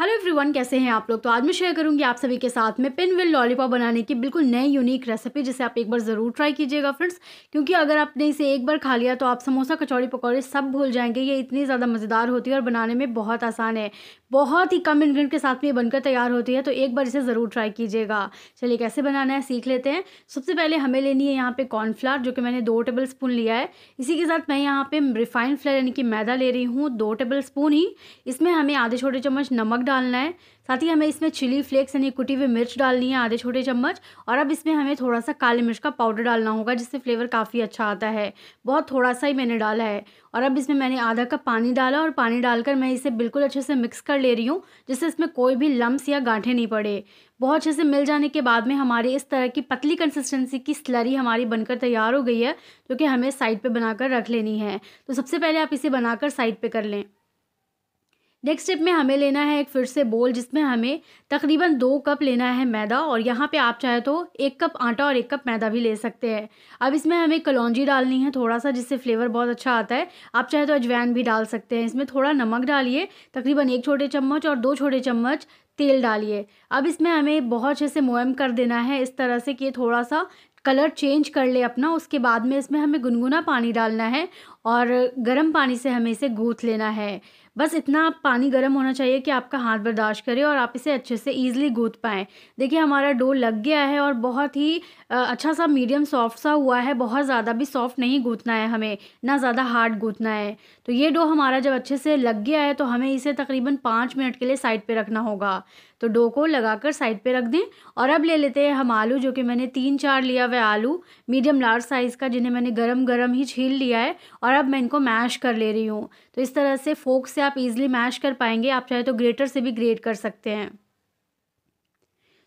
hello everyone कैसे हैं आप लोग तो आज मैं शेयर करूंगी आप सभी के साथ में पिन विल लॉलीपॉप बनाने की बिल्कुल नई यूनिक रेसिपी जिसे आप एक बार ज़रूर ट्राई कीजिएगा फ्रेंड्स क्योंकि अगर आपने इसे एक बार खा लिया तो आप समोसा कचौड़ी पकौड़े सब भूल जाएंगे ये इतनी ज़्यादा मज़ेदार होती है और बनाने में बहुत आसान है बहुत ही कम इन्ग्रीडियंट के साथ में ये बनकर तैयार होती है तो एक बार इसे ज़रूर ट्राई कीजिएगा चलिए कैसे बनाना है सीख लेते हैं सबसे पहले हमें लेनी है यहाँ पे कॉर्नफ्लावर जो कि मैंने दो टेबल स्पून लिया है इसी के साथ मैं यहाँ पे रिफाइंड फ्लेयर यानी कि मैदा ले रही हूँ दो टेबल स्पून ही इसमें हमें आधे छोटे चम्मच नमक डालना है साथ ही हमें इसमें चिली फ्लेक्स यानी कुटी हुई मिर्च डालनी है आधे छोटे चम्मच और अब इसमें हमें थोड़ा सा काली मिर्च का पाउडर डालना होगा जिससे फ्लेवर काफ़ी अच्छा आता है बहुत थोड़ा सा ही मैंने डाला है और अब इसमें मैंने आधा कप पानी डाला और पानी डालकर मैं इसे बिल्कुल अच्छे से मिक्स कर ले रही हूँ जिससे इसमें कोई भी लम्स या गांठे नहीं पड़े बहुत अच्छे से मिल जाने के बाद में हमारी इस तरह की पतली कंसिस्टेंसी की स्लरी हमारी बनकर तैयार हो गई है जो कि हमें साइड पे बनाकर रख लेनी है तो सबसे पहले आप इसे बनाकर साइड पे कर लें नेक्स्ट स्टेप में हमें लेना है एक फिर से बोल जिसमें हमें तकरीबन दो कप लेना है मैदा और यहाँ पे आप चाहे तो एक कप आटा और एक कप मैदा भी ले सकते हैं अब इसमें हमें कलौजी डालनी है थोड़ा सा जिससे फ्लेवर बहुत अच्छा आता है आप चाहे तो अजवैन भी डाल सकते हैं इसमें थोड़ा नमक डालिए तकरीबन एक छोटे चम्मच और दो छोटे चम्मच तेल डालिए अब इसमें हमें बहुत अच्छे से मोयम कर देना है इस तरह से कि थोड़ा सा कलर चेंज कर ले अपना उसके बाद में इसमें हमें गुनगुना पानी डालना है और गर्म पानी से हमें इसे गूँथ लेना है बस इतना पानी गर्म होना चाहिए कि आपका हाथ बर्दाश्त करे और आप इसे अच्छे से ईजिली गूद पाएँ देखिए हमारा डो लग गया है और बहुत ही अच्छा सा मीडियम सॉफ्ट सा हुआ है बहुत ज़्यादा भी सॉफ्ट नहीं गूँथना है हमें ना ज़्यादा हार्ड गूँथना है तो ये डो हमारा जब अच्छे से लग गया है तो हमें इसे तकरीबन पाँच मिनट के लिए साइड पर रखना होगा तो डो को लगाकर साइड पे रख दें और अब ले लेते हैं हम आलू जो कि मैंने तीन चार लिया हुआ आलू मीडियम लार्ज साइज़ का जिन्हें मैंने गरम गरम ही छील लिया है और अब मैं इनको मैश कर ले रही हूँ तो इस तरह से फोक से आप इजिली मैश कर पाएंगे आप चाहे तो ग्रेटर से भी ग्रेट कर सकते हैं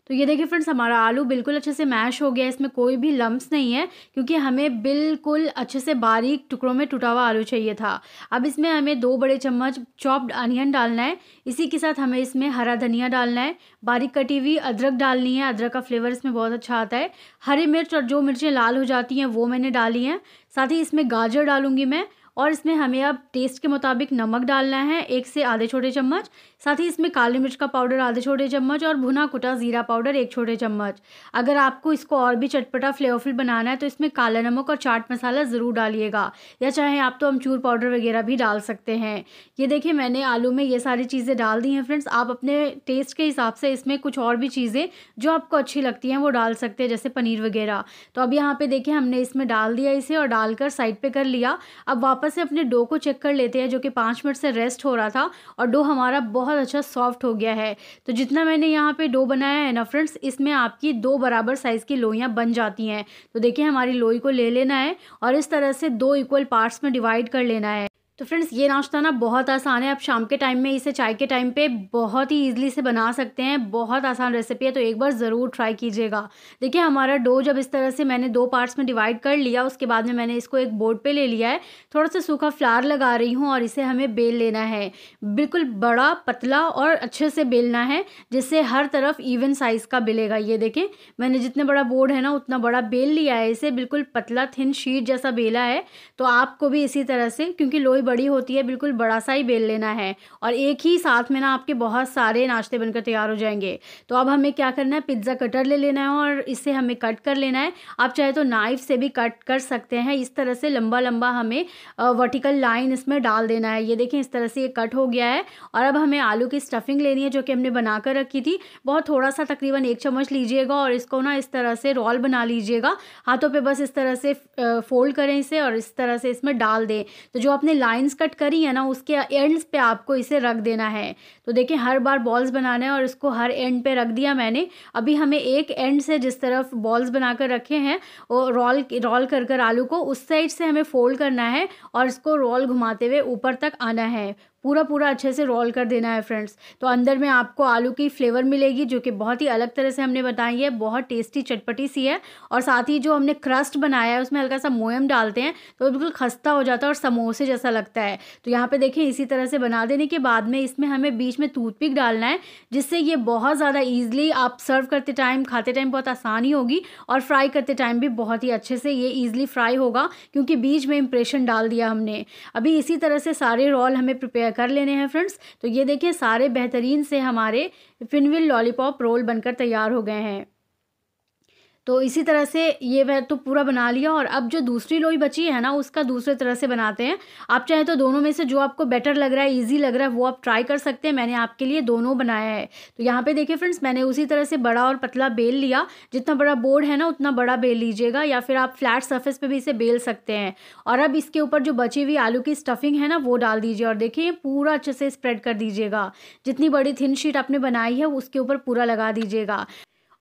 तो ये देखिए फ्रेंड्स हमारा आलू बिल्कुल अच्छे से मैश हो गया है इसमें कोई भी लम्ब नहीं है क्योंकि हमें बिल्कुल अच्छे से बारीक टुकड़ों में टूटा हुआ आलू चाहिए था अब इसमें हमें दो बड़े चम्मच चॉप्ड अनियन डालना है इसी के साथ हमें इसमें हरा धनिया डालना है बारीक कटी हुई अदरक डालनी है अदरक का फ्लेवर इसमें बहुत अच्छा आता है हरी मिर्च और जो मिर्चें लाल हो जाती हैं वो मैंने डाली हैं साथ ही इसमें गाजर डालूंगी मैं और इसमें हमें अब टेस्ट के मुताबिक नमक डालना है एक से आधे छोटे चम्मच साथ ही इसमें काली मिर्च का पाउडर आधे छोटे चम्मच और भुना कुटा ज़ीरा पाउडर एक छोटे चम्मच अगर आपको इसको और भी चटपटा फ्लेवरफुल बनाना है तो इसमें काला नमक और चाट मसाला ज़रूर डालिएगा या चाहे आप तो अमचूर पाउडर वगैरह भी डाल सकते हैं ये देखिए मैंने आलू में ये सारी चीज़ें डाल दी हैं फ्रेंड्स आप अपने टेस्ट के हिसाब से इसमें कुछ और भी चीज़ें जो आपको अच्छी लगती हैं वो डाल सकते हैं जैसे पनीर वगैरह तो अब यहाँ पर देखिए हमने इसमें डाल दिया इसे और डालकर साइड पर कर लिया अब वापस वापस से अपने डो को चेक कर लेते हैं जो कि पाँच मिनट से रेस्ट हो रहा था और डो हमारा बहुत अच्छा सॉफ्ट हो गया है तो जितना मैंने यहाँ पे डो बनाया है ना फ्रेंड्स इसमें आपकी दो बराबर साइज़ की लोहियाँ बन जाती हैं तो देखिए हमारी लोई को ले लेना है और इस तरह से दो इक्वल पार्ट्स में डिवाइड कर लेना है तो फ्रेंड्स ये नाश्ता ना बहुत आसान है आप शाम के टाइम में इसे चाय के टाइम पे बहुत ही ईजिली से बना सकते हैं बहुत आसान रेसिपी है तो एक बार ज़रूर ट्राई कीजिएगा देखिए हमारा डो जब इस तरह से मैंने दो पार्ट्स में डिवाइड कर लिया उसके बाद में मैंने इसको एक बोर्ड पे ले लिया है थोड़ा सा सूखा फ्लार लगा रही हूँ और इसे हमें बेल लेना है बिल्कुल बड़ा पतला और अच्छे से बेलना है जिससे हर तरफ इवन साइज़ का बेलेगा ये देखें मैंने जितना बड़ा बोर्ड है ना उतना बड़ा बेल लिया है इसे बिल्कुल पतला थिन शीट जैसा बेला है तो आपको भी इसी तरह से क्योंकि लोई बड़ी होती है बिल्कुल बड़ा सा ही बेल लेना है और एक ही साथ में ना आपके बहुत सारे नाश्ते बनकर तैयार हो जाएंगे तो अब हमें क्या करना है पिज्ज़ा कटर ले लेना है और इसे हमें कट कर लेना है आप चाहे तो नाइफ से भी कट कर सकते हैं इस तरह से लंबा लंबा हमें वर्टिकल लाइन इसमें डाल देना है ये देखें इस तरह से ये कट हो गया है और अब हमें आलू की स्टफिंग लेनी है जो कि हमने बना कर रखी थी बहुत थोड़ा सा तकरीबन एक चम्मच लीजिएगा और इसको ना इस तरह से रोल बना लीजिएगा हाथों पर बस इस तरह से फोल्ड करें इसे और इस तरह से इसमें डाल दें तो जो आपने लाइंस कट करी है ना उसके एंड्स पे आपको इसे रख देना है तो देखिए हर बार बॉल्स बनाना है और इसको हर एंड पे रख दिया मैंने अभी हमें एक एंड से जिस तरफ बॉल्स बनाकर रखे हैं और रोल रोल कर कर आलू को उस साइड से हमें फोल्ड करना है और इसको रोल घुमाते हुए ऊपर तक आना है पूरा पूरा अच्छे से रोल कर देना है फ्रेंड्स तो अंदर में आपको आलू की फ्लेवर मिलेगी जो कि बहुत ही अलग तरह से हमने बताई है बहुत टेस्टी चटपटी सी है और साथ ही जो हमने क्रस्ट बनाया है उसमें हल्का सा मोयम डालते हैं तो बिल्कुल खस्ता हो जाता है और समोसे जैसा लगता है तो यहाँ पर देखिए इसी तरह से बना देने के बाद में इसमें हमें बीच में टूथपिक डालना है जिससे ये बहुत ज़्यादा ईजिली आप सर्व करते टाइम खाते टाइम बहुत आसानी होगी और फ्राई करते टाइम भी बहुत ही अच्छे से ये ईजिली फ्राई होगा क्योंकि बीच में इम्प्रेशन डाल दिया हमने अभी इसी तरह से सारे रोल हमें प्रिपेयर कर लेने हैं फ्रेंड्स तो ये देखिए सारे बेहतरीन से हमारे फिनविल लॉलीपॉप रोल बनकर तैयार हो गए हैं तो इसी तरह से ये वह तो पूरा बना लिया और अब जो दूसरी लोई बची है ना उसका दूसरे तरह से बनाते हैं आप चाहे तो दोनों में से जो आपको बेटर लग रहा है ईजी लग रहा है वो आप ट्राई कर सकते हैं मैंने आपके लिए दोनों बनाया है तो यहाँ पे देखिए फ्रेंड्स मैंने उसी तरह से बड़ा और पतला बेल लिया जितना बड़ा बोर्ड है ना उतना बड़ा बेल लीजिएगा या फिर आप फ्लैट सर्फेस पर भी इसे बेल सकते हैं और अब इसके ऊपर जो बची हुई आलू की स्टफिंग है ना वो डाल दीजिए और देखिए पूरा अच्छे से स्प्रेड कर दीजिएगा जितनी बड़ी थिन शीट आपने बनाई है उसके ऊपर पूरा लगा दीजिएगा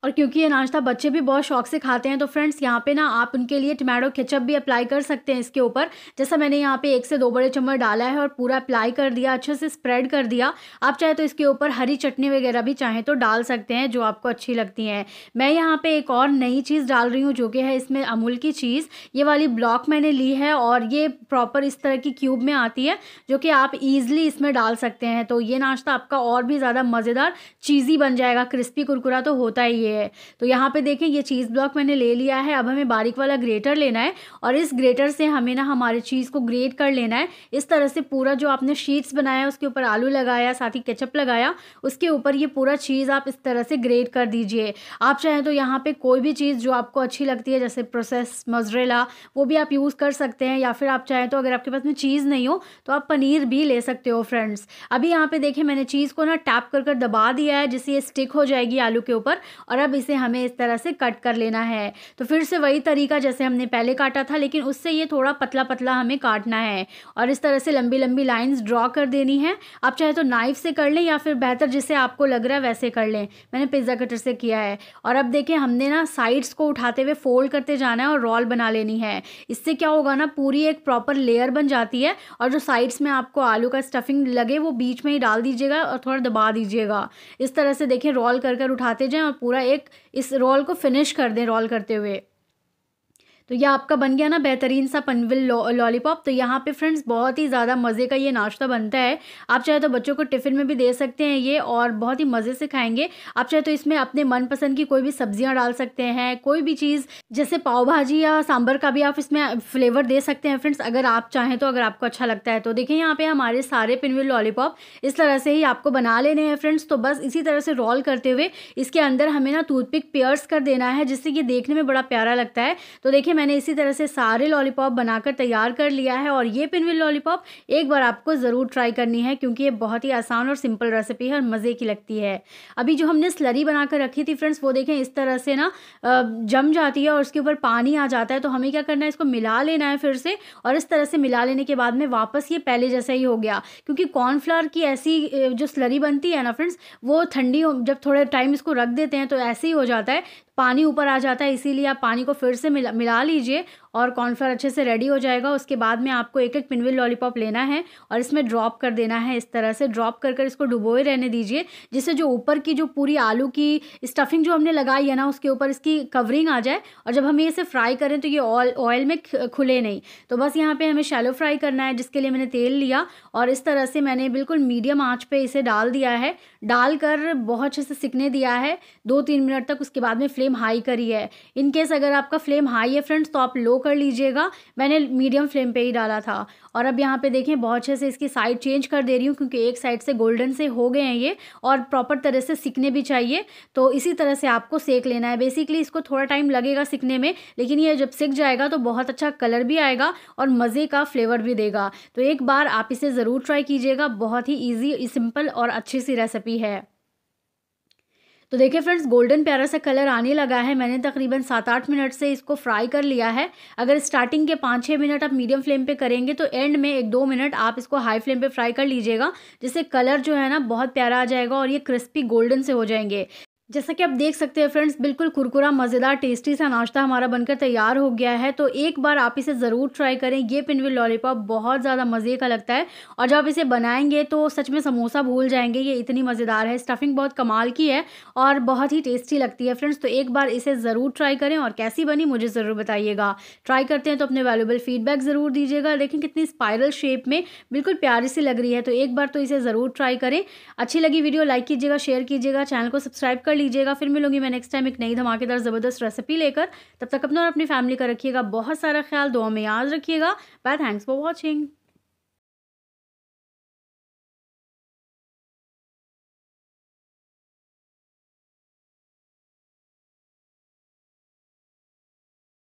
और क्योंकि ये नाश्ता बच्चे भी बहुत शौक से खाते हैं तो फ्रेंड्स यहाँ पे ना आप उनके लिए टमाटो केचप भी अप्लाई कर सकते हैं इसके ऊपर जैसा मैंने यहाँ पे एक से दो बड़े चम्मच डाला है और पूरा अप्लाई कर दिया अच्छे से स्प्रेड कर दिया आप चाहे तो इसके ऊपर हरी चटनी वगैरह भी चाहें तो डाल सकते हैं जो आपको अच्छी लगती हैं मैं यहाँ पर एक और नई चीज़ डाल रही हूँ जो कि है इसमें अमूल की चीज़ ये वाली ब्लॉक मैंने ली है और ये प्रॉपर इस तरह की क्यूब में आती है जो कि आप ईज़िली इसमें डाल सकते हैं तो ये नाश्ता आपका और भी ज़्यादा मज़ेदार चीज़ी बन जाएगा क्रिस्पी कुरकुरा तो होता ही है ये है तो यहाँ पे देखें ये चीज़ ब्लॉक मैंने ले लिया है अब हमें बारीक वाला ग्रेटर लेना है और इस ग्रेटर से हमें ना हमारे चीज़ को ग्रेट कर लेना है इस तरह से पूरा जो आपने शीट्स बनाया उसके ऊपर आलू लगाया साथ ही केचप लगाया उसके ऊपर ये पूरा चीज़ आप इस तरह से ग्रेट कर दीजिए आप चाहें तो यहाँ पर कोई भी चीज़ जो आपको अच्छी लगती है जैसे प्रोसेस मजरेला वो भी आप यूज़ कर सकते हैं या फिर आप चाहें तो अगर आपके पास में चीज़ नहीं हो तो आप पनीर भी ले सकते हो फ्रेंड्स अभी यहाँ पर देखें मैंने चीज़ को ना टैप कर कर दबा दिया है जिससे ये स्टिक हो जाएगी आलू के ऊपर और और अब इसे हमें इस तरह से कट कर लेना है तो फिर से वही तरीका जैसे हमने पहले काटा था लेकिन उससे ये थोड़ा पतला पतला हमें काटना है और इस तरह से लंबी लंबी लाइंस ड्रॉ कर देनी है आप चाहे तो नाइफ से कर लें या फिर बेहतर जिसे आपको लग रहा है वैसे कर लें मैंने पिज़्ज़ा कटर से किया है और अब देखिए हमने ना साइड्स को उठाते हुए फोल्ड करते जाना है और रोल बना लेनी है इससे क्या होगा ना पूरी एक प्रॉपर लेयर बन जाती है और जो साइड्स में आपको आलू का स्टफिंग लगे वो बीच में ही डाल दीजिएगा और थोड़ा दबा दीजिएगा इस तरह से देखिए रोल कर कर उठाते जाएँ और पूरा एक इस रोल को फिनिश कर दें रोल करते हुए तो ये आपका बन गया ना बेहतरीन सा पनविल लॉलीपॉप तो यहाँ पे फ्रेंड्स बहुत ही ज़्यादा मज़े का ये नाश्ता बनता है आप चाहे तो बच्चों को टिफ़िन में भी दे सकते हैं ये और बहुत ही मज़े से खाएंगे आप चाहे तो इसमें अपने मनपसंद की कोई भी सब्जियाँ डाल सकते हैं कोई भी चीज़ जैसे पाव भाजी या सांभर का भी आप इसमें फ्लेवर दे सकते हैं फ्रेंड्स अगर आप चाहें तो अगर आपको अच्छा लगता है तो देखिए यहाँ पर हमारे सारे पिनविल लॉलीपॉप इस तरह से ही आपको बना लेने हैं फ्रेंड्स तो बस इसी तरह से रोल करते हुए इसके अंदर हमें ना टूथपिक पेयर्स कर देना है जिससे ये देखने में बड़ा प्यारा लगता है तो देखिए मैंने इसी तरह से सारे लॉलीपॉप बनाकर तैयार कर लिया है और ये पिनविल लॉलीपॉप एक बार आपको ज़रूर ट्राई करनी है क्योंकि ये बहुत ही आसान और सिंपल रेसिपी है और मज़े की लगती है अभी जो हमने स्लरी बनाकर रखी थी फ्रेंड्स वो देखें इस तरह से ना जम जाती है और उसके ऊपर पानी आ जाता है तो हमें क्या करना है इसको मिला लेना है फिर से और इस तरह से मिला लेने के बाद में वापस ये पहले जैसा ही हो गया क्योंकि कॉर्नफ्लावर की ऐसी जो स्लरी बनती है ना फ्रेंड्स वो ठंडी जब थोड़े टाइम इसको रख देते हैं तो ऐसे ही हो जाता है पानी ऊपर आ जाता है इसीलिए आप पानी को फिर से मिला मिला लीजिए और कॉर्नफ्लावर अच्छे से रेडी हो जाएगा उसके बाद में आपको एक एक पिनविल लॉलीपॉप लेना है और इसमें ड्रॉप कर देना है इस तरह से ड्रॉप कर कर इसको डुबोए रहने दीजिए जिससे जो ऊपर की जो पूरी आलू की स्टफिंग जो हमने लगाई है ना उसके ऊपर इसकी कवरिंग आ जाए और जब हम इसे फ्राई करें तो ये ऑयल ऑयल में खुले नहीं तो बस यहाँ पर हमें शैलो फ्राई करना है जिसके लिए मैंने तेल लिया और इस तरह से मैंने बिल्कुल मीडियम आँच पर इसे डाल दिया है डाल कर बहुत अच्छे से सिकने दिया है दो तीन मिनट तक उसके बाद में फ्लेम हाई करी है इनकेस अगर आपका फ्लेम हाई है फ्रेंड्स तो आप लो कर लीजिएगा मैंने मीडियम फ्लेम पे ही डाला था और अब यहाँ पे देखें बहुत अच्छे से इसकी साइड चेंज कर दे रही हूँ क्योंकि एक साइड से गोल्डन से हो गए हैं ये और प्रॉपर तरह से सीखने भी चाहिए तो इसी तरह से आपको सेक लेना है बेसिकली इसको थोड़ा टाइम लगेगा सीखने में लेकिन ये जब सीख जाएगा तो बहुत अच्छा कलर भी आएगा और मज़े का फ्लेवर भी देगा तो एक बार आप इसे ज़रूर ट्राई कीजिएगा बहुत ही ईजी सिंपल और अच्छी सी रेसिपी है तो देखिए फ्रेंड्स गोल्डन प्यारा सा कलर आने लगा है मैंने तकरीबन सात आठ मिनट से इसको फ्राई कर लिया है अगर स्टार्टिंग के पाँच छः मिनट आप मीडियम फ्लेम पर करेंगे तो एंड में एक दो मिनट आप इसको हाई फ्लेम पर फ्राई कर लीजिएगा जिससे कलर जो है ना बहुत प्यारा आ जाएगा और ये क्रिस्पी गोल्डन से हो जाएंगे जैसा कि आप देख सकते हैं फ्रेंड्स बिल्कुल कुरकुरा मज़ेदार टेस्टी सा नाश्ता हमारा बनकर तैयार हो गया है तो एक बार आप इसे ज़रूर ट्राई करें ये पिनविल लॉलीपॉप बहुत ज़्यादा मज़े का लगता है और जब आप इसे बनाएंगे तो सच में समोसा भूल जाएंगे ये इतनी मज़ेदार है स्टफिंग बहुत कमाल की है और बहुत ही टेस्टी लगती है फ्रेंड्स तो एक बार इसे ज़रूर ट्राई करें और कैसी बनी मुझे ज़रूर बताइएगा ट्राई करते हैं तो अपने वैल्यूबल फीडबैक ज़रूर दीजिएगा देखें कितनी स्पायरल शेप में बिल्कुल प्यारी सी लग रही है तो एक बार तो इसे ज़रूर ट्राई करें अच्छी लगी वीडियो लाइक कीजिएगा शेयर कीजिएगा चैनल को सब्सक्राइब कर लीजिएगा फिर मिलूंगी मैं नेक्स्ट टाइम एक नई धमाकेदार ज़बरदस्त रेसिपी लेकर तब तक अपना और अपनी फैमिली का रखिएगा बहुत सारा ख्याल दुआ में याद रखिएगा बाय थैंक्स फॉर वॉचिंग